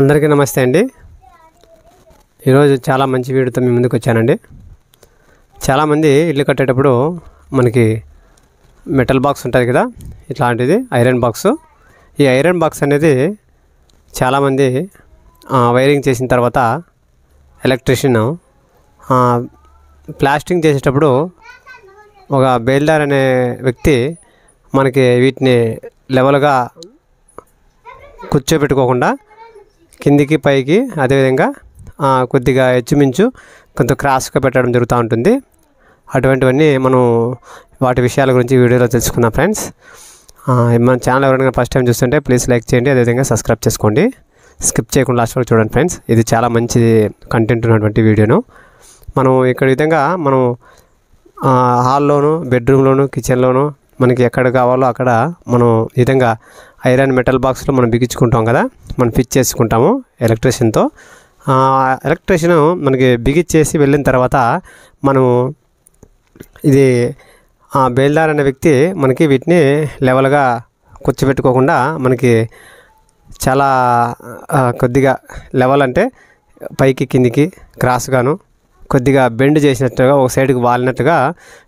అందరికీ నమస్తే అండి ఈరోజు చాలా మంచి వీడియోతో మీ ముందుకు వచ్చానండి చాలామంది ఇల్లు కట్టేటప్పుడు మనకి మెటల్ బాక్స్ ఉంటుంది కదా ఇట్లాంటిది ఐరన్ బాక్స్ ఈ ఐరన్ బాక్స్ అనేది చాలామంది వైరింగ్ చేసిన తర్వాత ఎలక్ట్రీషియన్ ప్లాస్టింగ్ చేసేటప్పుడు ఒక బేల్దార్ అనే వ్యక్తి మనకి వీటిని లెవెల్గా కూర్చోబెట్టుకోకుండా కిందికి పైకి అదేవిధంగా కొద్దిగా హెచ్చుమించు కొంత క్రాస్గా పెట్టడం జరుగుతూ ఉంటుంది అటువంటివన్నీ మనం వాటి విషయాల గురించి వీడియోలో తెలుసుకుందాం ఫ్రెండ్స్ మన ఛానల్ ఎవరైనా ఫస్ట్ టైం చూస్తుంటే ప్లీజ్ లైక్ చేయండి అదేవిధంగా సబ్స్క్రైబ్ చేసుకోండి స్కిప్ చేయకుండా లాస్ట్ వరకు చూడండి ఫ్రెండ్స్ ఇది చాలా మంచి కంటెంట్ ఉన్నటువంటి వీడియోను మనం ఇక్కడ విధంగా మనం హాల్లోను బెడ్రూమ్లోను కిచెన్లోను మనకి ఎక్కడ కావాలో అక్కడ మనం విధంగా ఐరన్ మెటల్ బాక్స్లో మనం బిగించుకుంటాం కదా మనం ఫిట్ చేసుకుంటాము ఎలక్ట్రిషియన్తో ఎలక్ట్రిషియన్ మనకి బిగించేసి వెళ్ళిన తర్వాత మనము ఇది బేల్దార్ అనే వ్యక్తి మనకి వీటిని లెవెల్గా కూర్చోబెట్టుకోకుండా మనకి చాలా కొద్దిగా లెవెల్ అంటే పైకి కిందికి క్రాస్గాను కొద్దిగా బెండ్ చేసినట్టుగా ఒక సైడ్కి వాలినట్టుగా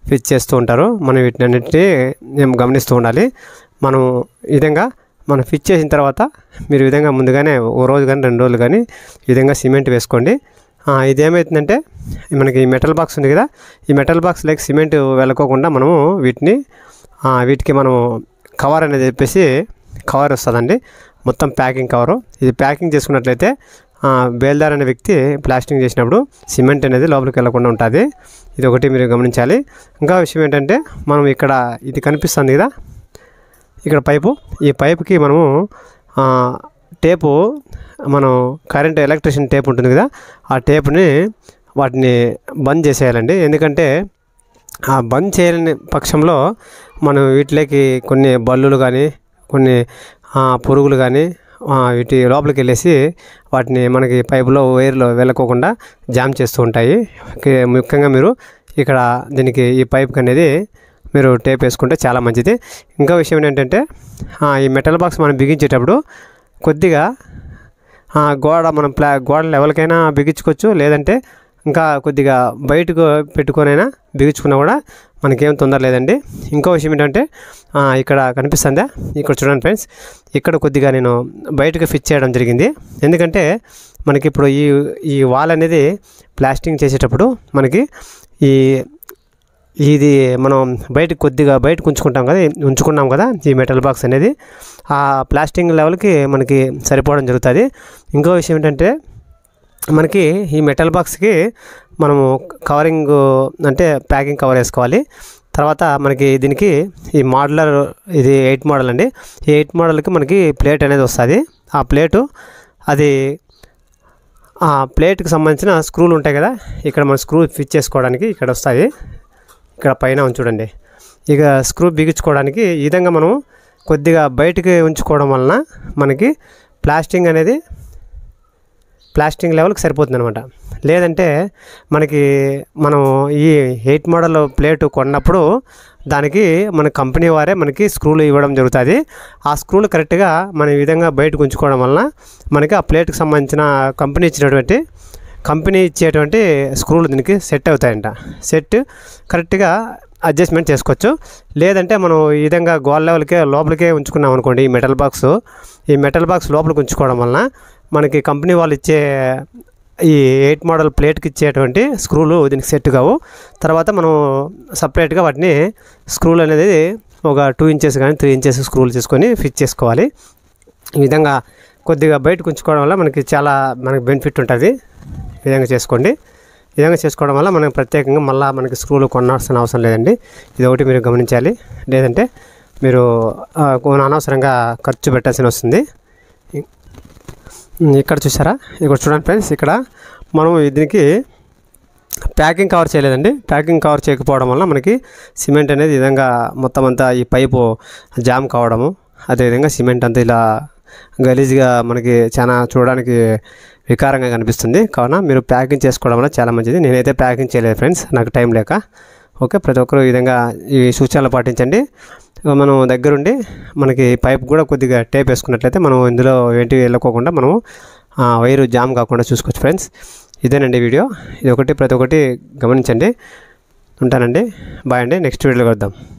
ఫిట్ చేస్తూ ఉంటారు మనం వీటిని అన్నిటినీ మేము గమనిస్తూ ఉండాలి మనం విధంగా మనం ఫిట్ చేసిన తర్వాత మీరు విధంగా ముందుగానే ఓ రోజు కానీ రెండు రోజులు కానీ ఈ విధంగా సిమెంట్ వేసుకోండి ఇదేమవుతుందంటే మనకి మెటల్ బాక్స్ ఉంది కదా ఈ మెటల్ బాక్స్ లేక సిమెంట్ వెళ్ళకోకుండా మనము వీటిని వీటికి మనము కవర్ అనేది చెప్పేసి కవర్ వస్తుందండి మొత్తం ప్యాకింగ్ కవరు ఇది ప్యాకింగ్ చేసుకున్నట్లయితే బేల్దార్ అనే వ్యక్తి ప్లాస్టింగ్ చేసినప్పుడు సిమెంట్ అనేది లోపలికి వెళ్ళకుండా ఉంటుంది ఇది ఒకటి మీరు గమనించాలి ఇంకా విషయం ఏంటంటే మనం ఇక్కడ ఇది కనిపిస్తుంది కదా ఇక్కడ పైపు ఈ పైప్కి మనము టేపు మనం కరెంట్ ఎలక్ట్రిషియన్ టేప్ ఉంటుంది కదా ఆ టేప్ని వాటిని బంద్ చేసేయాలండి ఎందుకంటే ఆ బంద్ చేయలేని పక్షంలో మనం వీటిలోకి కొన్ని బల్లులు కానీ కొన్ని పురుగులు కానీ వీటి లోపలికి వెళ్ళేసి వాటిని మనకి పైపులో వైర్లో వెళ్ళకోకుండా జామ్ చేస్తూ ఉంటాయి ముఖ్యంగా మీరు ఇక్కడ దీనికి ఈ పైప్కి అనేది మీరు టేప్ వేసుకుంటే చాలా మంచిది ఇంకా విషయం ఏంటంటే ఈ మెటల్ బాక్స్ మనం బిగించేటప్పుడు కొద్దిగా గోడ మనం ప్లా గోడ లెవెల్కైనా బిగించుకోవచ్చు లేదంటే ఇంకా కొద్దిగా బయటకు పెట్టుకొనైనా బిగించుకున్నా కూడా మనకేం తొందర లేదండి ఇంకో విషయం ఏంటంటే ఇక్కడ కనిపిస్తుందా ఇక్కడ చూడండి ఫ్రెండ్స్ ఇక్కడ కొద్దిగా నేను బయటకు ఫిట్ చేయడం జరిగింది ఎందుకంటే మనకి ఇప్పుడు ఈ ఈ వాల్ అనేది ప్లాస్టింగ్ చేసేటప్పుడు మనకి ఈ ఇది మనం బయట కొద్దిగా బయట ఉంచుకుంటాం కదా ఉంచుకున్నాం కదా ఈ మెటల్ బాక్స్ అనేది ఆ ప్లాస్టింగ్ లెవెల్కి మనకి సరిపోవడం జరుగుతుంది ఇంకో విషయం ఏంటంటే మనకి ఈ మెటల్ బాక్స్కి మనము కవరింగ్ అంటే ప్యాకింగ్ కవర్ వేసుకోవాలి తర్వాత మనకి దీనికి ఈ మోడలర్ ఇది ఎయిట్ మోడల్ అండి ఈ ఎయిట్ మోడల్కి మనకి ప్లేట్ అనేది వస్తుంది ఆ ప్లేటు అది ఆ ప్లేట్కి సంబంధించిన స్క్రూలు ఉంటాయి కదా ఇక్కడ మనం స్క్రూ ఫిట్ చేసుకోవడానికి ఇక్కడ వస్తుంది ఇక్కడ పైన ఉంచుడండి ఇక స్క్రూ బిగించుకోవడానికి ఈ విధంగా మనం కొద్దిగా బయటికి ఉంచుకోవడం వలన మనకి ప్లాస్టింగ్ అనేది ప్లాస్టింగ్ లెవెల్కి సరిపోతుంది అనమాట లేదంటే మనకి మనం ఈ ఎయిట్ మోడల్ ప్లేటు కొన్నప్పుడు దానికి మన కంపెనీ వారే మనకి స్క్రూలు ఇవ్వడం జరుగుతుంది ఆ స్క్రూలు కరెక్ట్గా మనం విధంగా బయటకు ఉంచుకోవడం వలన మనకి ఆ ప్లేట్కి సంబంధించిన కంపెనీ ఇచ్చినటువంటి కంపెనీ ఇచ్చేటువంటి స్క్రూలు దీనికి సెట్ అవుతాయంట సెట్ కరెక్ట్గా అడ్జస్ట్మెంట్ చేసుకోవచ్చు లేదంటే మనం ఈ విధంగా గోల్ లెవెల్కే లోపలికే ఉంచుకున్నాం అనుకోండి ఈ మెటల్ బాక్స్ ఈ మెటల్ బాక్స్ లోపలికి ఉంచుకోవడం వలన మనకి కంపెనీ వాళ్ళు ఇచ్చే ఈ ఎయిట్ మోడల్ ప్లేట్కి ఇచ్చేటువంటి స్క్రూలు దీనికి సెట్ కావు తర్వాత మనం సపరేట్గా వాటిని స్క్రూలు అనేది ఒక టూ ఇంచెస్ కానీ త్రీ ఇంచెస్ స్క్రూలు తీసుకొని ఫిట్ చేసుకోవాలి ఈ విధంగా కొద్దిగా బయటకు ఉంచుకోవడం వల్ల మనకి చాలా మనకి బెనిఫిట్ ఉంటుంది విధంగా చేసుకోండి విధంగా చేసుకోవడం వల్ల మనం ప్రత్యేకంగా మళ్ళీ మనకి స్క్రూలు కొనాల్సిన అవసరం లేదండి ఇది ఒకటి మీరు గమనించాలి లేదంటే మీరు అనవసరంగా ఖర్చు పెట్టాల్సిన వస్తుంది ఇక్కడ చూసారా ఇక్కడ చూడండి ఫ్రెండ్స్ ఇక్కడ మనం దీనికి ప్యాకింగ్ కవర్ చేయలేదండి ప్యాకింగ్ కవర్ చేయకపోవడం వల్ల మనకి సిమెంట్ అనేది విధంగా మొత్తం అంతా ఈ పైపు జామ్ కావడము అదేవిధంగా సిమెంట్ అంతా ఇలా గలీజ్గా మనకి చాలా చూడడానికి వికారంగా కనిపిస్తుంది కావున మీరు ప్యాకింగ్ చేసుకోవడం వల్ల చాలా మంచిది నేనైతే ప్యాకింగ్ చేయలేదు ఫ్రెండ్స్ నాకు టైం లేక ఓకే ప్రతి ఒక్కరు ఈ విధంగా ఈ సూచనలు పాటించండి మనం దగ్గరుండి మనకి పైప్ కూడా కొద్దిగా టేప్ వేసుకున్నట్లయితే మనం ఇందులో ఏంటి వెళ్ళకోకుండా మనము వైరు జామ్ కాకుండా చూసుకోవచ్చు ఫ్రెండ్స్ ఇదేనండి వీడియో ఇది ఒకటి ప్రతి ఒక్కటి గమనించండి ఉంటానండి బాయ్ అండి నెక్స్ట్ వీడియోలో కలుద్దాం